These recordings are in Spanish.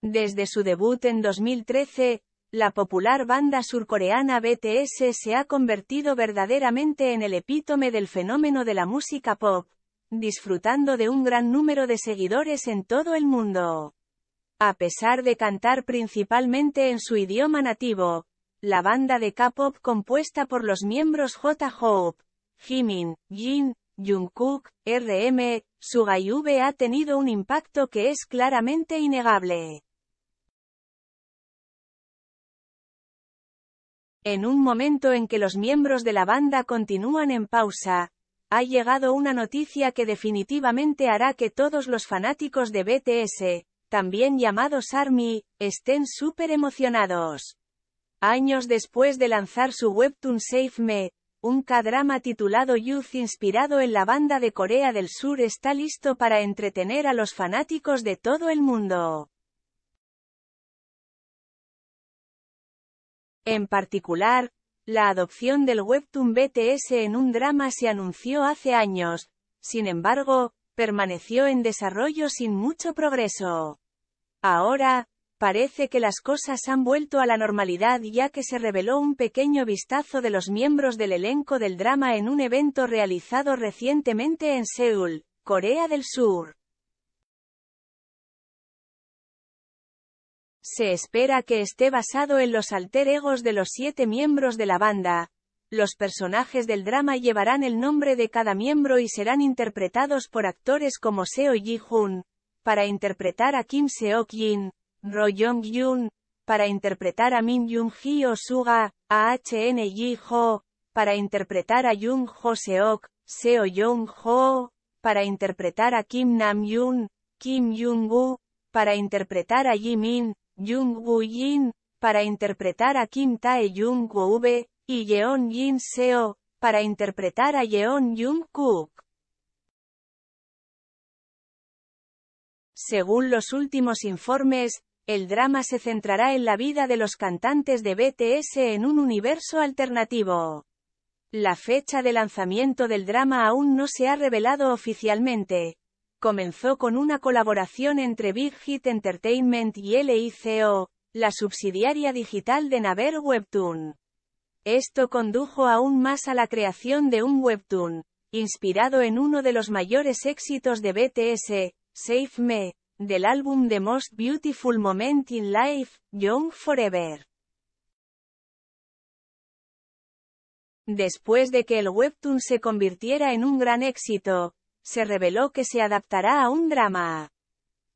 Desde su debut en 2013, la popular banda surcoreana BTS se ha convertido verdaderamente en el epítome del fenómeno de la música pop, disfrutando de un gran número de seguidores en todo el mundo. A pesar de cantar principalmente en su idioma nativo, la banda de K-pop compuesta por los miembros J-Hope, Jimin, Jin, Jungkook, RM, V ha tenido un impacto que es claramente innegable. En un momento en que los miembros de la banda continúan en pausa, ha llegado una noticia que definitivamente hará que todos los fanáticos de BTS, también llamados ARMY, estén súper emocionados. Años después de lanzar su webtoon Save Me, un cadrama titulado Youth inspirado en la banda de Corea del Sur está listo para entretener a los fanáticos de todo el mundo. En particular, la adopción del webtoon BTS en un drama se anunció hace años, sin embargo, permaneció en desarrollo sin mucho progreso. Ahora, parece que las cosas han vuelto a la normalidad ya que se reveló un pequeño vistazo de los miembros del elenco del drama en un evento realizado recientemente en Seúl, Corea del Sur. Se espera que esté basado en los alter egos de los siete miembros de la banda. Los personajes del drama llevarán el nombre de cada miembro y serán interpretados por actores como Seo Ji-hun, para interpretar a Kim Seok-jin, Ro Jong-yun, para interpretar a Min Jung-hee o Suga, a HN Ji-ho, para interpretar a Jung Ho Seok, Seo Jung Ho, para interpretar a Kim Nam Yoon, Kim Jung Woo, para interpretar a Ji Min, Jung Woo-jin, para interpretar a Kim Tae-jung woo y Yeon Jin Seo, para interpretar a Yeon Jung Kook. Según los últimos informes, el drama se centrará en la vida de los cantantes de BTS en un universo alternativo. La fecha de lanzamiento del drama aún no se ha revelado oficialmente, comenzó con una colaboración entre Big Hit Entertainment y LICO, la subsidiaria digital de Naver Webtoon. Esto condujo aún más a la creación de un webtoon, inspirado en uno de los mayores éxitos de BTS, Save Me, del álbum The Most Beautiful Moment in Life, Young Forever. Después de que el webtoon se convirtiera en un gran éxito, se reveló que se adaptará a un drama.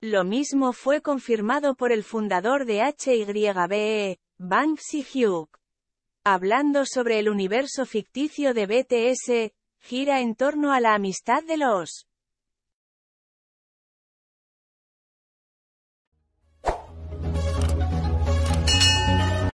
Lo mismo fue confirmado por el fundador de HYBE, Banksy Hugh. Hablando sobre el universo ficticio de BTS, gira en torno a la amistad de los